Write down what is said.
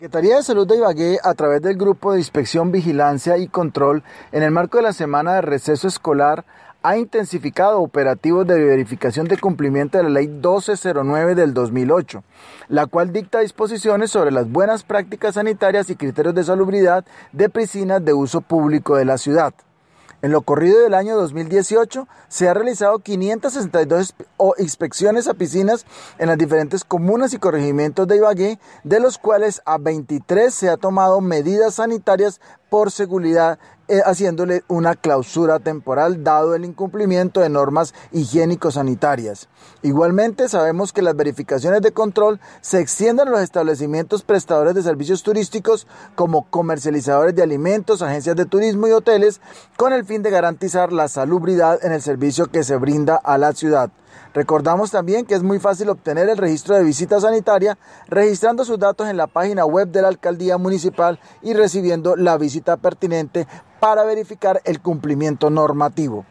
Secretaría de Salud de Ibagué, a través del Grupo de Inspección, Vigilancia y Control, en el marco de la semana de receso escolar, ha intensificado operativos de verificación de cumplimiento de la Ley 1209 del 2008, la cual dicta disposiciones sobre las buenas prácticas sanitarias y criterios de salubridad de piscinas de uso público de la ciudad. En lo corrido del año 2018 se han realizado 562 inspecciones a piscinas en las diferentes comunas y corregimientos de Ibagué, de los cuales a 23 se ha tomado medidas sanitarias por seguridad eh, haciéndole una clausura temporal dado el incumplimiento de normas higiénico-sanitarias. Igualmente, sabemos que las verificaciones de control se extienden a los establecimientos prestadores de servicios turísticos como comercializadores de alimentos, agencias de turismo y hoteles con el fin de garantizar la salubridad en el servicio que se brinda a la ciudad. Recordamos también que es muy fácil obtener el registro de visita sanitaria registrando sus datos en la página web de la alcaldía municipal y recibiendo la visita pertinente para verificar el cumplimiento normativo.